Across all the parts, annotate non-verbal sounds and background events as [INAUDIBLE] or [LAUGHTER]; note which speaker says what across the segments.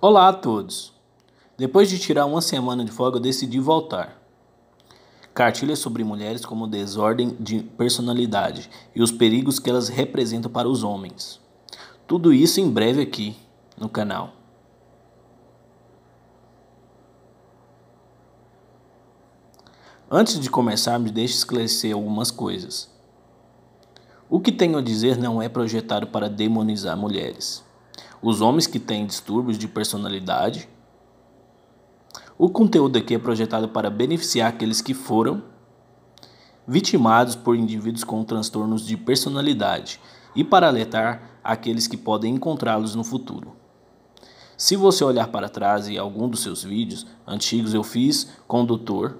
Speaker 1: Olá a todos! Depois de tirar uma semana de folga, decidi voltar. Cartilha sobre mulheres como desordem de personalidade e os perigos que elas representam para os homens. Tudo isso em breve aqui no canal. Antes de começarmos, deixe esclarecer algumas coisas. O que tenho a dizer não é projetado para demonizar mulheres os homens que têm distúrbios de personalidade. O conteúdo aqui é projetado para beneficiar aqueles que foram vitimados por indivíduos com transtornos de personalidade e para alertar aqueles que podem encontrá-los no futuro. Se você olhar para trás e algum dos seus vídeos antigos eu fiz com o doutor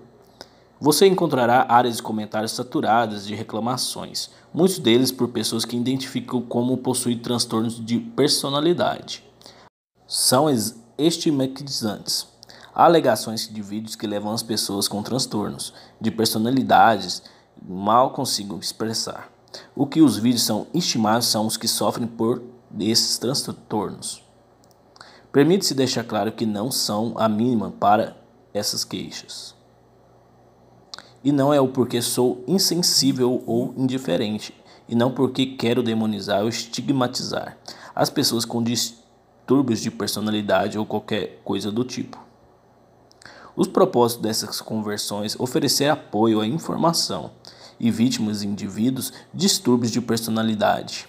Speaker 1: você encontrará áreas de comentários saturadas de reclamações, muitos deles por pessoas que identificam como possuem transtornos de personalidade. São estigmatizantes. Há alegações de vídeos que levam as pessoas com transtornos de personalidades mal consigo expressar. O que os vídeos são estimados são os que sofrem por esses transtornos. Permite-se deixar claro que não são a mínima para essas queixas e não é o porque sou insensível ou indiferente, e não porque quero demonizar ou estigmatizar as pessoas com distúrbios de personalidade ou qualquer coisa do tipo. Os propósitos dessas conversões oferecer apoio à informação e vítimas e indivíduos distúrbios de personalidade,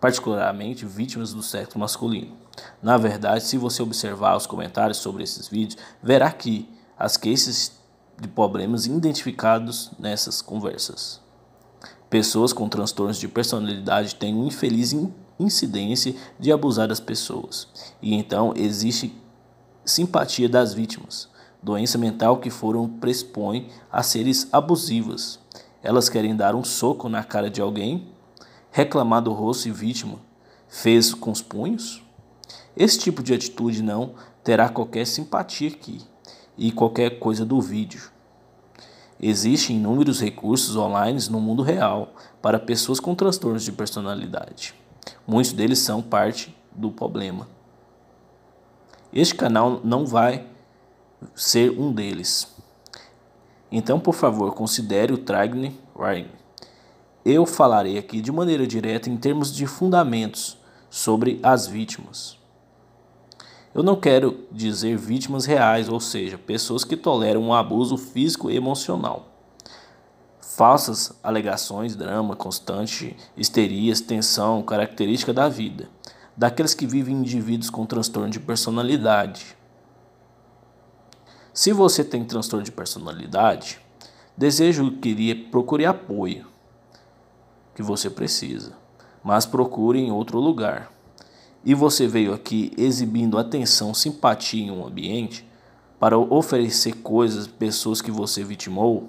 Speaker 1: particularmente vítimas do sexo masculino. Na verdade, se você observar os comentários sobre esses vídeos, verá que as queixas de problemas identificados nessas conversas. Pessoas com transtornos de personalidade têm uma infeliz incidência de abusar das pessoas, e então existe simpatia das vítimas, doença mental que foram prespõe a seres abusivas. Elas querem dar um soco na cara de alguém, reclamar do rosto e vítima, fez com os punhos? Esse tipo de atitude não terá qualquer simpatia aqui e qualquer coisa do vídeo. Existem inúmeros recursos online no mundo real para pessoas com transtornos de personalidade. Muitos deles são parte do problema. Este canal não vai ser um deles. Então, por favor, considere o Tragne Ryan. Eu falarei aqui de maneira direta em termos de fundamentos sobre as vítimas. Eu não quero dizer vítimas reais, ou seja, pessoas que toleram um abuso físico e emocional. Falsas alegações, drama constante, histerias, tensão, característica da vida. Daqueles que vivem indivíduos com transtorno de personalidade. Se você tem transtorno de personalidade, desejo que queria procure apoio que você precisa, mas procure em outro lugar e você veio aqui exibindo atenção, simpatia em um ambiente para oferecer coisas, pessoas que você vitimou,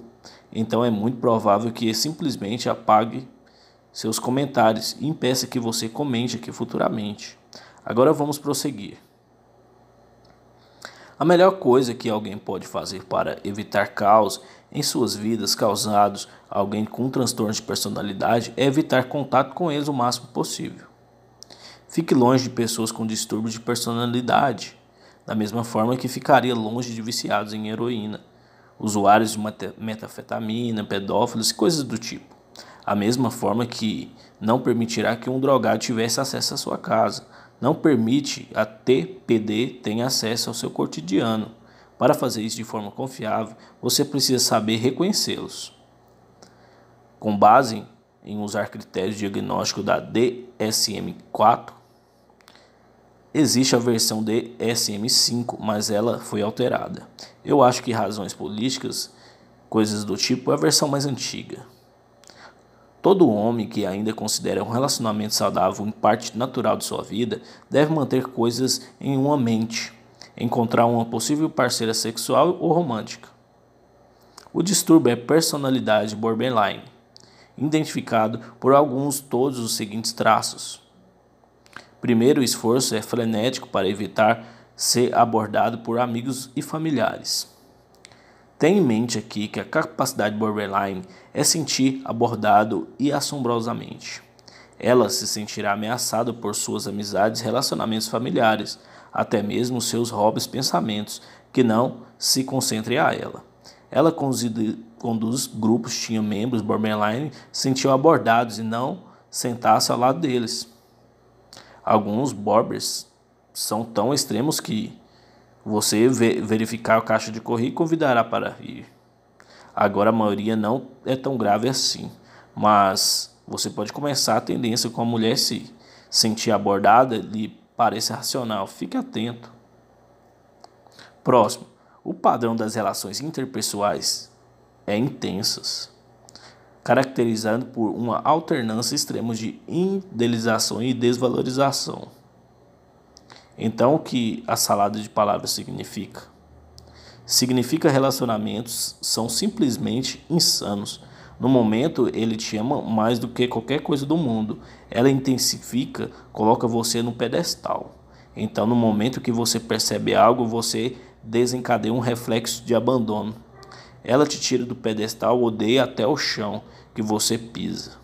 Speaker 1: então é muito provável que simplesmente apague seus comentários e impeça que você comente aqui futuramente. Agora vamos prosseguir. A melhor coisa que alguém pode fazer para evitar caos em suas vidas causados a alguém com transtorno de personalidade é evitar contato com eles o máximo possível. Fique longe de pessoas com distúrbios de personalidade, da mesma forma que ficaria longe de viciados em heroína, usuários de metafetamina, pedófilos e coisas do tipo. A mesma forma que não permitirá que um drogado tivesse acesso à sua casa, não permite a TPD tenha acesso ao seu cotidiano. Para fazer isso de forma confiável, você precisa saber reconhecê-los. Com base em usar critérios diagnósticos da DSM-4, Existe a versão de SM5, mas ela foi alterada. Eu acho que razões políticas, coisas do tipo, é a versão mais antiga. Todo homem que ainda considera um relacionamento saudável em parte natural de sua vida deve manter coisas em uma mente, encontrar uma possível parceira sexual ou romântica. O distúrbio é personalidade borderline, identificado por alguns todos os seguintes traços: Primeiro esforço é frenético para evitar ser abordado por amigos e familiares. Tenha em mente aqui que a capacidade borderline é sentir abordado e assombrosamente. Ela se sentirá ameaçada por suas amizades, relacionamentos familiares, até mesmo seus hobbies, pensamentos que não se concentrem a ela. Ela conduz grupos, tinha membros borderline, sentiu abordados e não sentasse ao lado deles alguns borbers são tão extremos que você verificar a caixa de correio convidará para ir. Agora a maioria não é tão grave assim, mas você pode começar a tendência com a mulher se sentir abordada lhe parece racional. Fique atento. Próximo, o padrão das relações interpessoais é intensas caracterizado por uma alternância extrema de indelização e desvalorização. Então, o que a salada de palavras significa? Significa relacionamentos são simplesmente insanos. No momento, ele te ama mais do que qualquer coisa do mundo. Ela intensifica, coloca você no pedestal. Então, no momento que você percebe algo, você desencadeia um reflexo de abandono. Ela te tira do pedestal, odeia até o chão que você pisa.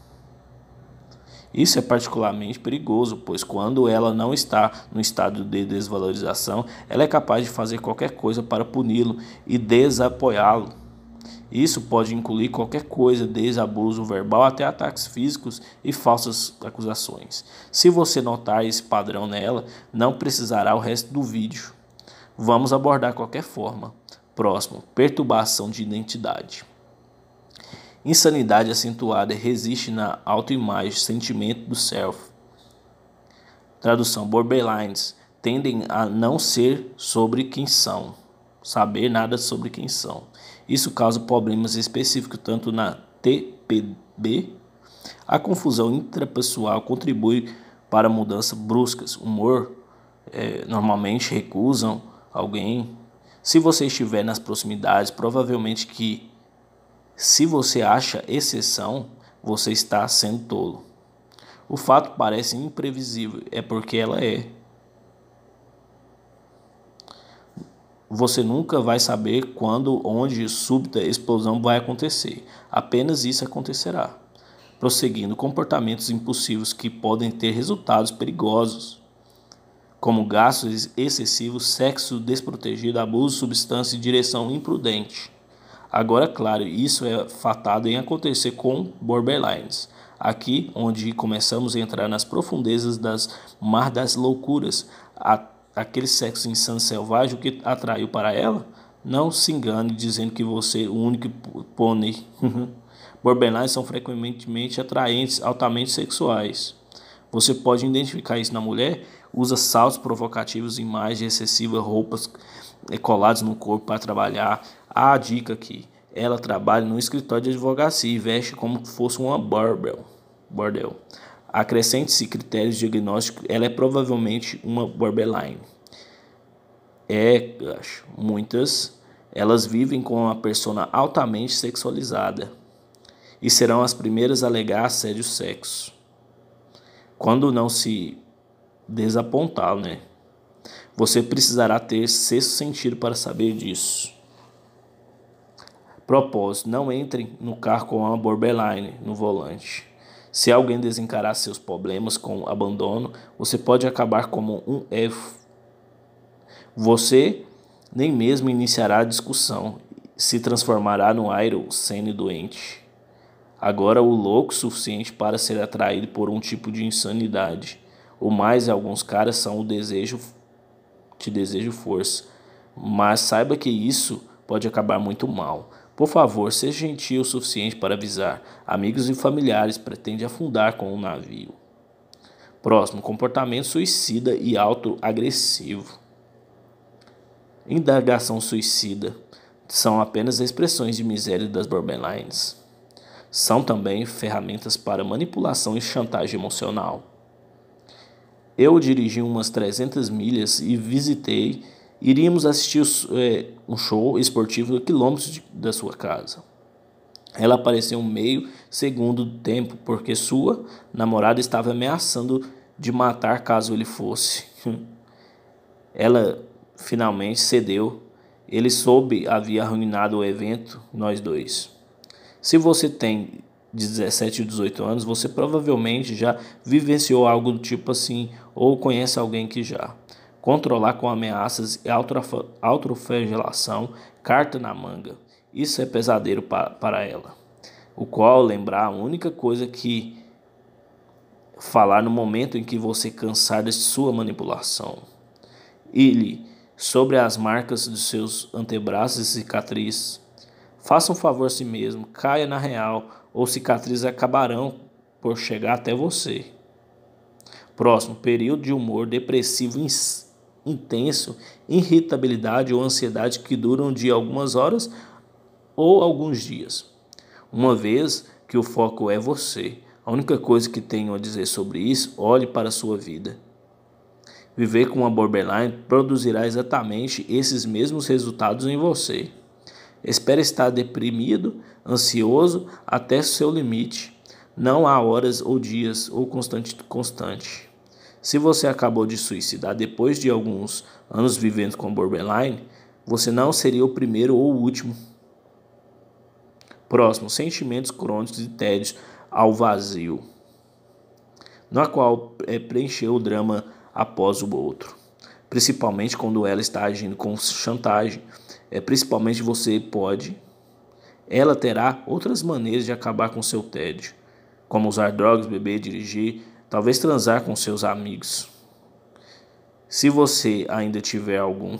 Speaker 1: Isso é particularmente perigoso, pois quando ela não está no estado de desvalorização, ela é capaz de fazer qualquer coisa para puni-lo e desapoiá-lo. Isso pode incluir qualquer coisa, desde abuso verbal até ataques físicos e falsas acusações. Se você notar esse padrão nela, não precisará o resto do vídeo. Vamos abordar qualquer forma. Próximo, perturbação de identidade. Insanidade acentuada resiste na autoimagem, sentimento do self. Tradução: borderlines tendem a não ser sobre quem são, saber nada sobre quem são. Isso causa problemas específicos tanto na TPB. A confusão intrapessoal contribui para mudanças bruscas. Humor é, normalmente recusam alguém se você estiver nas proximidades, provavelmente que se você acha exceção, você está sendo tolo. O fato parece imprevisível, é porque ela é. Você nunca vai saber quando, onde súbita explosão vai acontecer. Apenas isso acontecerá. Prosseguindo comportamentos impulsivos que podem ter resultados perigosos como gastos excessivos, sexo desprotegido, abuso de substância e direção imprudente. Agora, claro, isso é fatado em acontecer com borderlines. Aqui, onde começamos a entrar nas profundezas das mar das loucuras, a, aquele sexo insano selvagem que atraiu para ela, não se engane dizendo que você é o único pônei. [LAUGHS] borderlines são frequentemente atraentes, altamente sexuais. Você pode identificar isso na mulher usa saltos provocativos, imagens excessiva, roupas eh, coladas no corpo para trabalhar. a dica aqui. É ela trabalha no escritório de advocacia e veste como se fosse uma barbel. bordel. Acrescente-se critérios diagnósticos, ela é provavelmente uma borderline. É, acho, muitas, elas vivem com uma persona altamente sexualizada e serão as primeiras a alegar assédio sexo. Quando não se desapontar, né? Você precisará ter sexto sentido para saber disso. Propósito: não entrem no carro com uma borderline no volante. Se alguém desencarar seus problemas com abandono, você pode acabar como um F. Você nem mesmo iniciará a discussão, se transformará no Iron Sene doente. Agora o louco suficiente para ser atraído por um tipo de insanidade o mais, em alguns caras, são o desejo, te desejo força. Mas saiba que isso pode acabar muito mal. Por favor, seja gentil o suficiente para avisar. Amigos e familiares pretende afundar com o um navio. Próximo, comportamento suicida e autoagressivo. Indagação suicida são apenas expressões de miséria das borderlines. São também ferramentas para manipulação e chantagem emocional. Eu dirigi umas 300 milhas e visitei. Iríamos assistir é, um show esportivo a quilômetros de, da sua casa. Ela apareceu meio segundo do tempo, porque sua namorada estava ameaçando de matar caso ele fosse. [LAUGHS] Ela finalmente cedeu. Ele soube havia arruinado o evento, nós dois. Se você tem 17 e 18 anos, você provavelmente já vivenciou algo do tipo assim ou conhece alguém que já. Controlar com ameaças e autoflagelação, carta na manga. Isso é pesadeiro para para ela. O qual lembrar a única coisa que falar no momento em que você cansar de sua manipulação. Ele, sobre as marcas dos seus antebraços e cicatriz. Faça um favor a si mesmo, caia na real, ou cicatrizes acabarão por chegar até você. Próximo, período de humor depressivo intenso, irritabilidade ou ansiedade que duram de algumas horas ou alguns dias. Uma vez que o foco é você, a única coisa que tenho a dizer sobre isso, olhe para a sua vida. Viver com uma borderline produzirá exatamente esses mesmos resultados em você espera estar deprimido, ansioso até seu limite. Não há horas ou dias ou constante constante. Se você acabou de suicidar depois de alguns anos vivendo com borderline, você não seria o primeiro ou o último. Próximo, sentimentos crônicos de tédios ao vazio, na qual é preencheu o drama após o outro principalmente quando ela está agindo com chantagem. É, principalmente você pode, ela terá outras maneiras de acabar com seu tédio, como usar drogas, beber, dirigir, talvez transar com seus amigos. Se você ainda tiver algum.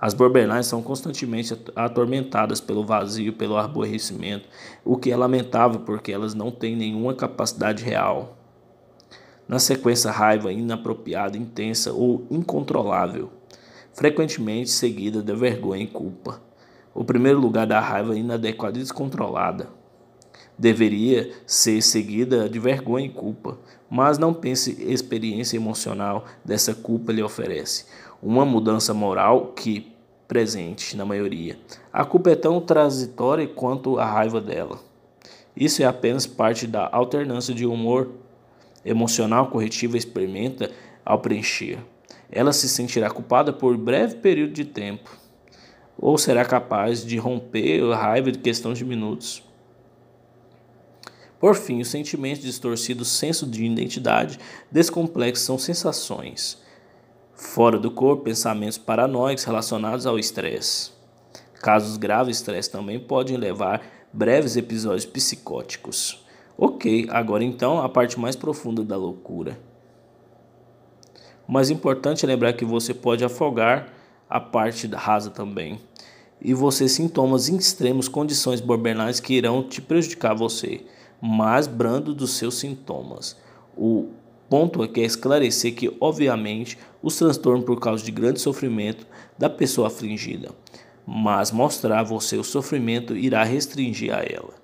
Speaker 1: As borderlines são constantemente atormentadas pelo vazio, pelo aborrecimento, o que é lamentável porque elas não têm nenhuma capacidade real na sequência, raiva inapropriada, intensa ou incontrolável, frequentemente seguida da vergonha e culpa. O primeiro lugar da raiva inadequada e descontrolada deveria ser seguida de vergonha e culpa, mas não pense experiência emocional dessa culpa lhe oferece. Uma mudança moral que presente na maioria. A culpa é tão transitória quanto a raiva dela. Isso é apenas parte da alternância de humor emocional corretiva experimenta ao preencher. Ela se sentirá culpada por breve período de tempo, ou será capaz de romper a raiva de questão de minutos. Por fim, os sentimentos distorcidos, senso de identidade, descomplexo são sensações. Fora do corpo, pensamentos paranoicos relacionados ao estresse. Casos graves de estresse também podem levar breves episódios psicóticos. Ok, agora então a parte mais profunda da loucura. O mais importante é lembrar que você pode afogar a parte rasa também. E você sintomas extremos, condições borderlines que irão te prejudicar você, mas brando dos seus sintomas. O ponto aqui é, é esclarecer que, obviamente, os transtornos por causa de grande sofrimento da pessoa afligida, mas mostrar a você o sofrimento irá restringir a ela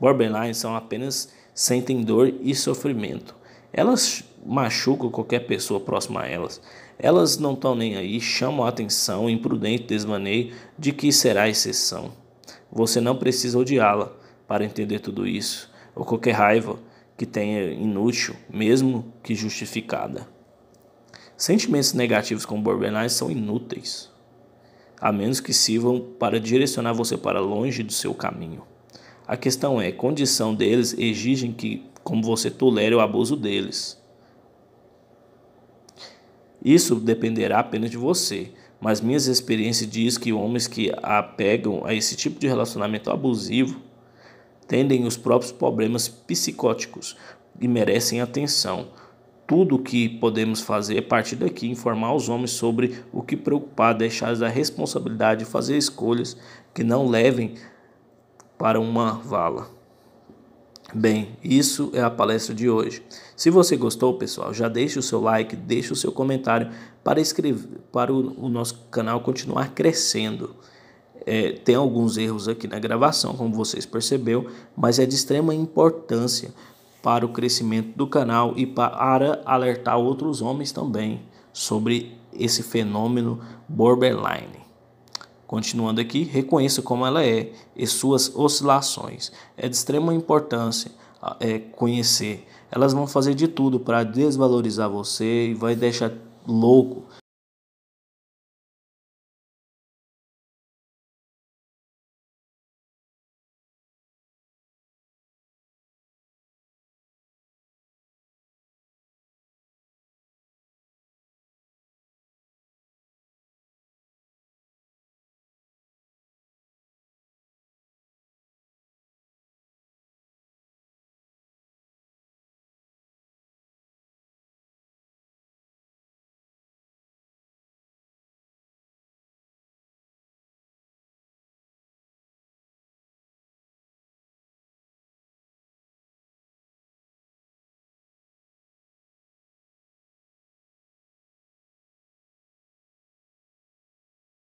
Speaker 1: borderline são apenas sentem dor e sofrimento. Elas machucam qualquer pessoa próxima a elas. Elas não estão nem aí, chamam a atenção, imprudente desmaneio de que será exceção. Você não precisa odiá-la para entender tudo isso, ou qualquer raiva que tenha inútil, mesmo que justificada. Sentimentos negativos com borderline são inúteis, a menos que sirvam para direcionar você para longe do seu caminho. A questão é, condição deles exigem que como você tolere o abuso deles. Isso dependerá apenas de você, mas minhas experiências diz que homens que apegam a esse tipo de relacionamento abusivo tendem os próprios problemas psicóticos e merecem atenção. Tudo o que podemos fazer a partir daqui informar os homens sobre o que preocupar, deixar a responsabilidade de fazer escolhas que não levem para uma vala. Bem, isso é a palestra de hoje. Se você gostou, pessoal, já deixe o seu like, deixe o seu comentário para, escrever, para o, o nosso canal continuar crescendo. É, tem alguns erros aqui na gravação, como vocês perceberam, mas é de extrema importância para o crescimento do canal e para alertar outros homens também sobre esse fenômeno borderline. Continuando aqui, reconheça como ela é e suas oscilações. É de extrema importância ah, é, conhecer. Elas vão fazer de tudo para desvalorizar você e vai deixar louco.